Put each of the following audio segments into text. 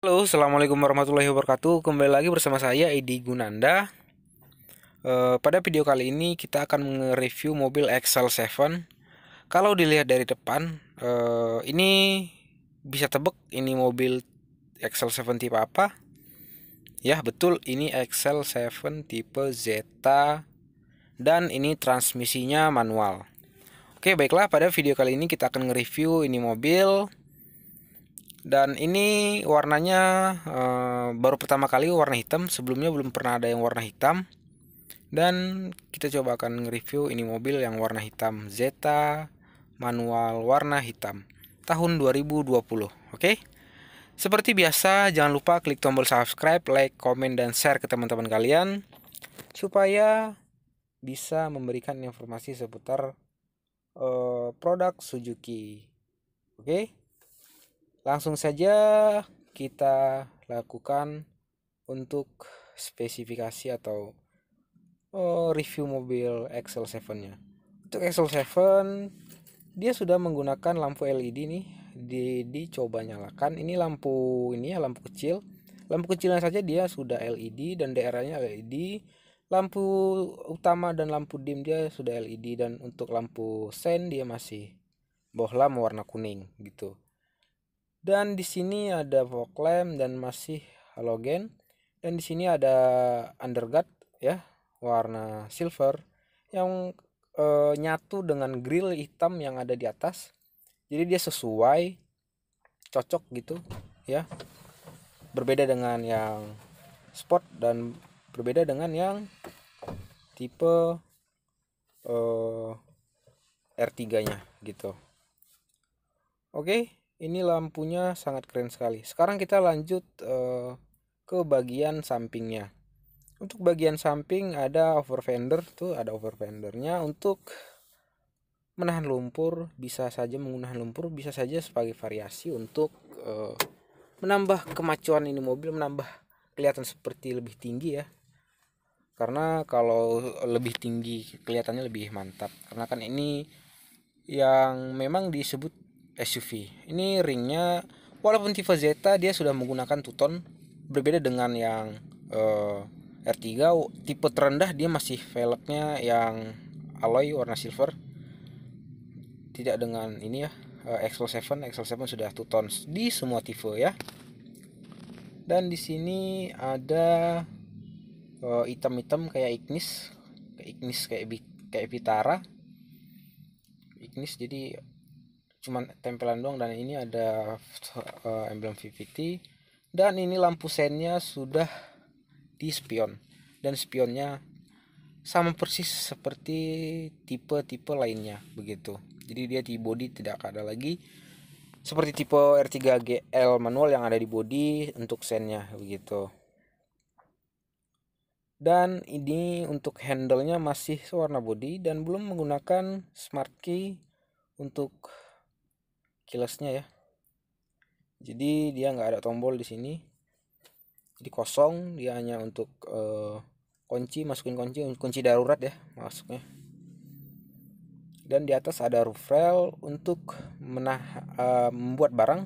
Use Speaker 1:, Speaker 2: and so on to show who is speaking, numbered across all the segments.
Speaker 1: Halo, Assalamualaikum warahmatullahi wabarakatuh Kembali lagi bersama saya, Edi Gunanda e, Pada video kali ini kita akan mereview mobil xl 7 Kalau dilihat dari depan, e, ini bisa tebak ini mobil xl 7 tipe apa Ya betul, ini xl 7 tipe Zeta Dan ini transmisinya manual Oke baiklah, pada video kali ini kita akan nge-review ini mobil dan ini warnanya uh, baru pertama kali warna hitam sebelumnya belum pernah ada yang warna hitam dan kita coba akan nge-review ini mobil yang warna hitam Zeta manual warna hitam tahun 2020 oke okay? seperti biasa jangan lupa klik tombol subscribe like comment dan share ke teman-teman kalian supaya bisa memberikan informasi seputar uh, produk Suzuki oke okay? langsung saja kita lakukan untuk spesifikasi atau oh, review mobil Excel 7-nya. Untuk Excel 7 dia sudah menggunakan lampu LED nih di dicoba nyalakan. Ini lampu ini ya lampu kecil. Lampu kecilnya saja dia sudah LED dan daerahnya LED. Lampu utama dan lampu dim dia sudah LED dan untuk lampu sen dia masih bohlam warna kuning gitu dan di sini ada fog lamp dan masih halogen dan di sini ada guard ya warna silver yang e, nyatu dengan grill hitam yang ada di atas jadi dia sesuai cocok gitu ya berbeda dengan yang sport dan berbeda dengan yang tipe e, eh, R3 nya gitu oke okay ini lampunya sangat keren sekali sekarang kita lanjut uh, ke bagian sampingnya untuk bagian samping ada over fender tuh ada over fendernya untuk menahan lumpur bisa saja menggunakan lumpur bisa saja sebagai variasi untuk uh, menambah kemacuan ini mobil menambah kelihatan seperti lebih tinggi ya karena kalau lebih tinggi kelihatannya lebih mantap karena kan ini yang memang disebut SUV. Ini ringnya walaupun tipe Zeta dia sudah menggunakan two berbeda dengan yang uh, eh, R3 tipe terendah dia masih velgnya yang alloy warna silver. Tidak dengan ini ya. Uh, XL7, XL7 sudah two tones di semua tipe ya. Dan di sini ada eh, item item-item kayak Ignis, kayak Ignis kayak kayak Vitara. Ignis jadi cuman tempelan doang dan ini ada uh, emblem VVT dan ini lampu sennya sudah di spion dan spionnya sama persis seperti tipe-tipe lainnya begitu jadi dia di body tidak ada lagi seperti tipe R3GL manual yang ada di body untuk sennya begitu dan ini untuk handlenya masih warna body dan belum menggunakan smart key untuk kilasnya ya jadi dia nggak ada tombol di sini jadi kosong dia hanya untuk uh, kunci masukin kunci kunci darurat ya masuknya dan di atas ada roof rail untuk menah uh, membuat barang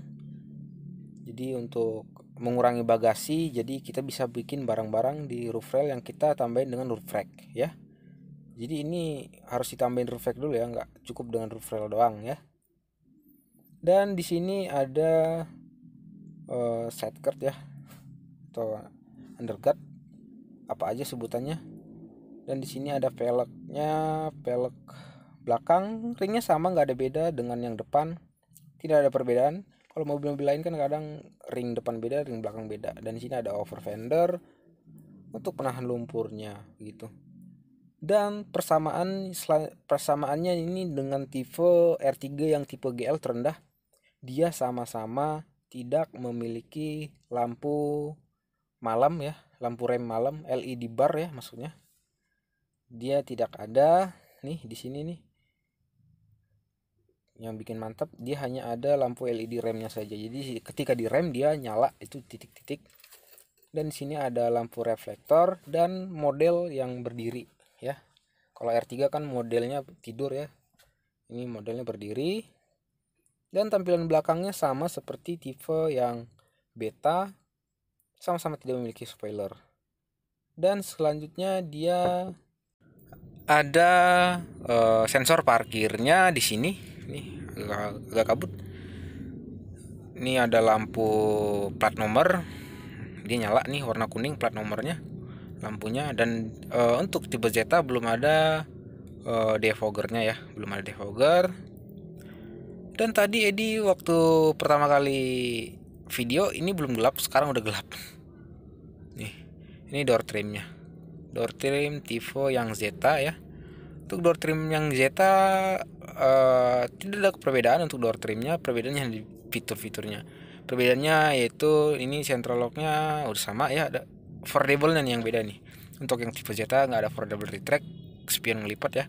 Speaker 1: jadi untuk mengurangi bagasi jadi kita bisa bikin barang-barang di roof rail yang kita tambahin dengan roof rack ya jadi ini harus ditambahin roof rack dulu ya nggak cukup dengan roof rail doang ya dan di sini ada uh, eh, side card ya atau undercut apa aja sebutannya dan di sini ada velgnya velg belakang ringnya sama nggak ada beda dengan yang depan tidak ada perbedaan kalau mobil-mobil lain kan kadang ring depan beda ring belakang beda dan di sini ada over fender untuk penahan lumpurnya gitu dan persamaan persamaannya ini dengan tipe R3 yang tipe GL terendah dia sama-sama tidak memiliki lampu malam ya, lampu rem malam LED bar ya maksudnya. Dia tidak ada nih di sini nih. Yang bikin mantap dia hanya ada lampu LED remnya saja. Jadi ketika di rem dia nyala itu titik-titik. Dan di sini ada lampu reflektor dan model yang berdiri ya. Kalau R3 kan modelnya tidur ya. Ini modelnya berdiri dan tampilan belakangnya sama seperti tipe yang beta, sama-sama tidak memiliki spoiler. Dan selanjutnya dia ada uh, sensor parkirnya di sini. Nih agak, agak kabut. Ini ada lampu plat nomor. Dia nyala nih warna kuning plat nomornya lampunya dan uh, untuk tipe Zeta belum ada uh, eh, defoggernya ya, belum ada defogger dan tadi Edi waktu pertama kali video ini belum gelap, sekarang udah gelap. Nih, ini door trimnya. Door trim Tivo yang Zeta ya. Untuk door trim yang Zeta uh, tidak ada perbedaan untuk door trimnya, perbedaannya di fitur-fiturnya. Perbedaannya yaitu ini central locknya udah sama ya, ada affordable yang beda nih. Untuk yang Tivo Zeta nggak ada foldable retract, spion ngelipat ya.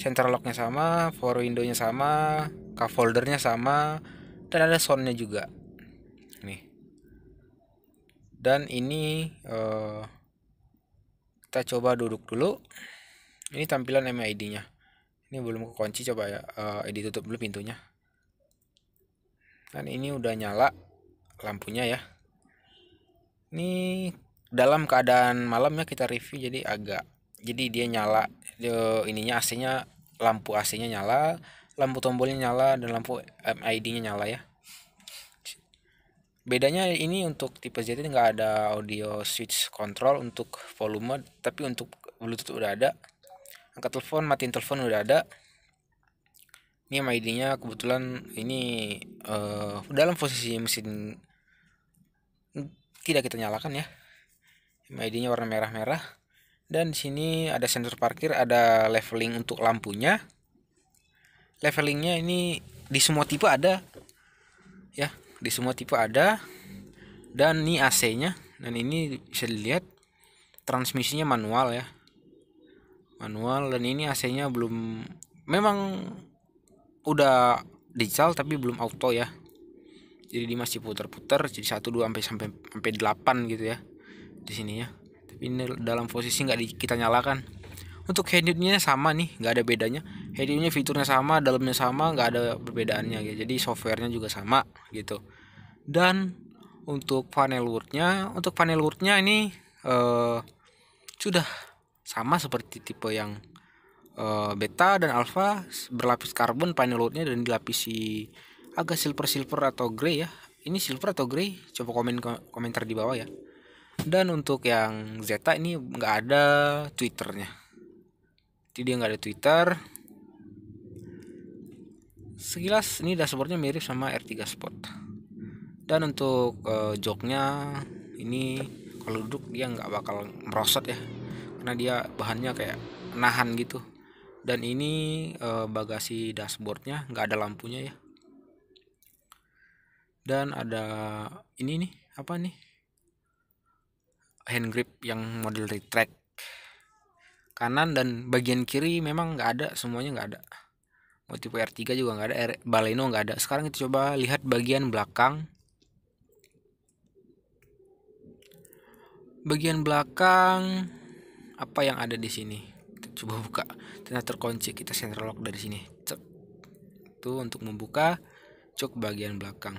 Speaker 1: Central locknya sama, power nya sama, cup foldernya sama dan ada soundnya juga nih dan ini uh, kita coba duduk dulu ini tampilan MID nya ini belum kekunci coba ya uh, eh, tutup tutup dulu pintunya dan ini udah nyala lampunya ya ini dalam keadaan malam ya kita review jadi agak jadi dia nyala dia, ininya AC nya lampu AC nya nyala lampu tombolnya nyala dan lampu MID-nya nyala ya bedanya ini untuk tipe Z ini nggak ada audio switch control untuk volume tapi untuk bluetooth udah ada angkat telepon matiin telepon udah ada ini MID nya kebetulan ini uh, dalam posisi mesin tidak kita nyalakan ya MID nya warna merah-merah dan di sini ada sensor parkir ada leveling untuk lampunya levelingnya ini di semua tipe ada ya di semua tipe ada dan ini AC nya dan ini bisa dilihat transmisinya manual ya manual dan ini AC nya belum memang udah digital tapi belum auto ya jadi dia masih putar-putar jadi satu dua sampai sampai sampai delapan gitu ya di sini ya tapi ini dalam posisi nggak kita nyalakan untuk handheld sama nih nggak ada bedanya jadi ini fiturnya sama, dalamnya sama, nggak ada perbedaannya ya Jadi softwarenya juga sama gitu. Dan untuk panel wordnya, untuk panel wordnya ini uh, sudah sama seperti tipe yang uh, beta dan alpha berlapis karbon panel wordnya dan dilapisi agak silver silver atau grey ya. Ini silver atau grey? Coba komen komentar di bawah ya. Dan untuk yang Zeta ini nggak ada twitternya. Jadi dia nggak ada Twitter, sekilas ini dashboardnya mirip sama R3 Sport dan untuk uh, joknya ini kalau duduk dia nggak bakal merosot ya karena dia bahannya kayak nahan gitu dan ini uh, bagasi dashboardnya nggak ada lampunya ya dan ada ini nih apa nih hand grip yang model retract kanan dan bagian kiri memang nggak ada semuanya nggak ada motif R3 juga nggak ada R, baleno nggak ada sekarang kita coba lihat bagian belakang bagian belakang apa yang ada di sini kita coba buka ternyata terkunci kita central lock dari sini Cep. itu untuk membuka cok bagian belakang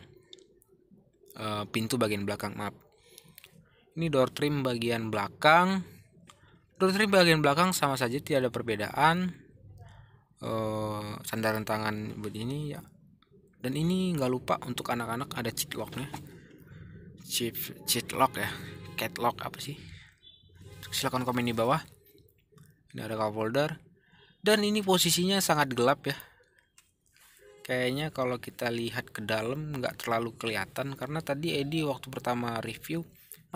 Speaker 1: e, pintu bagian belakang maaf ini door trim bagian belakang door trim bagian belakang sama saja tidak ada perbedaan uh, sandaran tangan buat ini ya dan ini nggak lupa untuk anak-anak ada cheat locknya cheat cheat lock ya cat lock apa sih silahkan komen di bawah ini ada cup holder dan ini posisinya sangat gelap ya kayaknya kalau kita lihat ke dalam nggak terlalu kelihatan karena tadi Edi waktu pertama review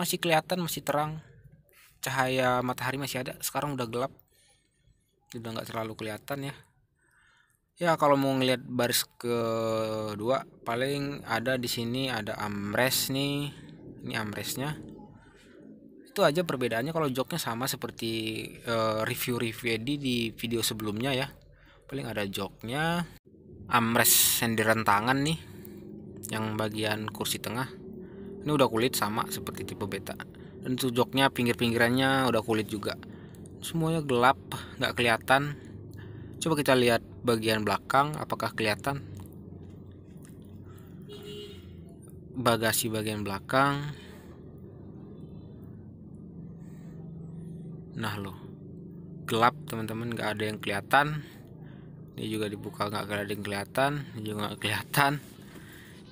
Speaker 1: masih kelihatan masih terang cahaya matahari masih ada sekarang udah gelap udah nggak terlalu kelihatan ya Ya kalau mau ngelihat baris kedua paling ada di sini ada amres nih. Ini amresnya. Itu aja perbedaannya kalau joknya sama seperti review-review eh, uh, di video sebelumnya ya. Paling ada joknya amres senderan tangan nih yang bagian kursi tengah. Ini udah kulit sama seperti tipe beta. Dan itu joknya pinggir-pinggirannya udah kulit juga. Semuanya gelap, nggak kelihatan Coba kita lihat bagian belakang apakah kelihatan? Bagasi bagian belakang. Nah loh, gelap teman-teman nggak ada yang kelihatan. Ini juga dibuka nggak ada yang kelihatan, ini juga nggak kelihatan.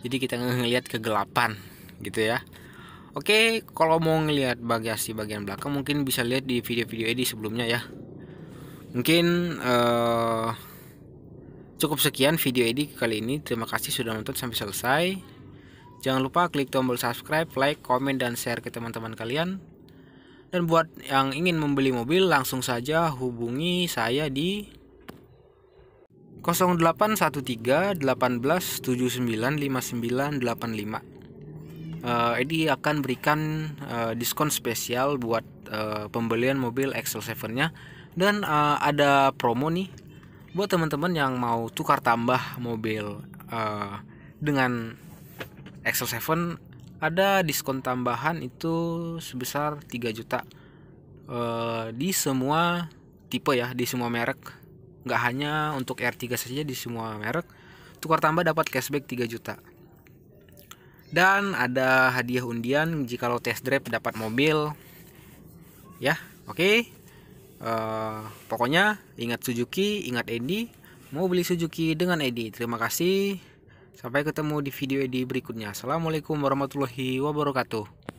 Speaker 1: Jadi kita ngelihat kegelapan gitu ya. Oke, kalau mau ngelihat bagasi bagian belakang mungkin bisa lihat di video-video Edi sebelumnya ya mungkin uh, cukup sekian video ini kali ini terima kasih sudah nonton sampai selesai jangan lupa klik tombol subscribe like komen dan share ke teman-teman kalian dan buat yang ingin membeli mobil langsung saja hubungi saya di 0813 1879 uh, Edi akan berikan uh, diskon spesial buat uh, pembelian mobil XL7 nya dan uh, ada promo nih buat teman-teman yang mau tukar tambah mobil uh, dengan Excel 7 ada diskon tambahan itu sebesar 3 juta uh, di semua tipe ya di semua merek nggak hanya untuk R3 saja di semua merek tukar tambah dapat cashback 3 juta dan ada hadiah undian jika lo test drive dapat mobil ya oke okay? Eh, pokoknya ingat Suzuki ingat Edi mau beli Suzuki dengan Edi terima kasih sampai ketemu di video Edi berikutnya assalamualaikum warahmatullahi wabarakatuh